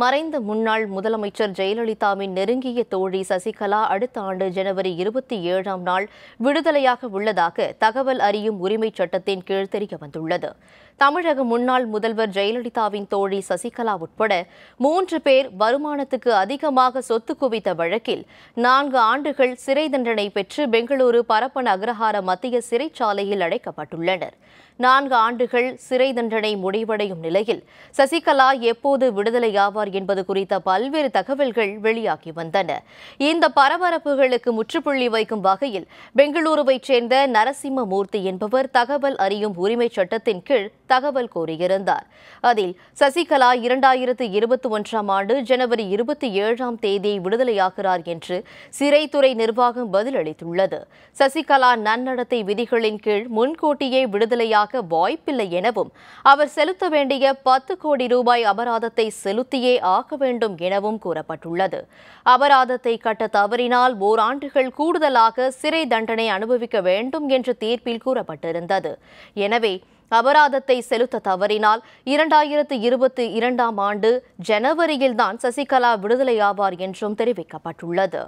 மறைந்த முன்னாள் முதலமைச்சர் ஜெயலலிதாவின் நெருங்கிய தோழி சசிகலா அடுத்த ஆண்டு ஜனவரி இருபத்தி ஏழாம் நாள் விடுதலையாக உள்ளதாக தகவல் அறியும் உரிமை சட்டத்தின் கீழ் தெரிய வந்துள்ளது தமிழக முன்னாள் முதல்வர் ஜெயலலிதாவின் தோழி சசிகலா உட்பட மூன்று பேர் வருமானத்துக்கு அதிகமாக சொத்து குவித்த வழக்கில் நான்கு ஆண்டுகள் சிறை தண்டனை பெற்று பெங்களூரு பரப்பன அக்ரஹார மத்திய சிறைச்சாலையில் அடைக்கப்பட்டுள்ளனர் நான்கு ஆண்டுகள் சிறை தண்டனை முடிவடையும் நிலையில் சசிகலா எப்போது விடுதலையாவார் என்பது குறித்த பல்வேறு தகவல்கள் வெளியாகி வந்தன இந்த பரபரப்புகளுக்கு முற்றுப்புள்ளி வைக்கும் வகையில் பெங்களூருவைச் சேர்ந்த நரசிம்மமூர்த்தி என்பவர் தகவல் அறியும் உரிமை சட்டத்தின் கீழ் தகவல் கோரியிருந்தார் அதில் சசிகலா இரண்டாயிரத்து இருபத்தி ஒன்றாம் ஆண்டு ஜனவரி இருபத்தி ஏழாம் தேதி விடுதலையாகிறார் என்று சிறைத்துறை நிர்வாகம் பதிலளித்துள்ளது சசிகலா நன்னடத்தை விதிகளின் கீழ் முன்கூட்டியே விடுதலையாக செலுத்துவதற்காக வாய்ப்பில்லை எனவும் அவர் செலுத்த வேண்டிய பத்து கோடி ரூபாய் அபராதத்தை செலுத்தியே ஆக்க வேண்டும் எனவும் கூறப்பட்டுள்ளது அபராதத்தை கட்ட தவறினால் ஓராண்டுகள் கூடுதலாக சிறை தண்டனை அனுபவிக்க வேண்டும் என்ற தீர்ப்பில் கூறப்பட்டிருந்தது எனவே அபராதத்தை செலுத்த தவறினால் இரண்டாயிரத்து இருபத்தி இரண்டாம் ஆண்டு ஜனவரியில்தான் சசிகலா விடுதலையாவார் என்றும் தெரிவிக்கப்பட்டுள்ளது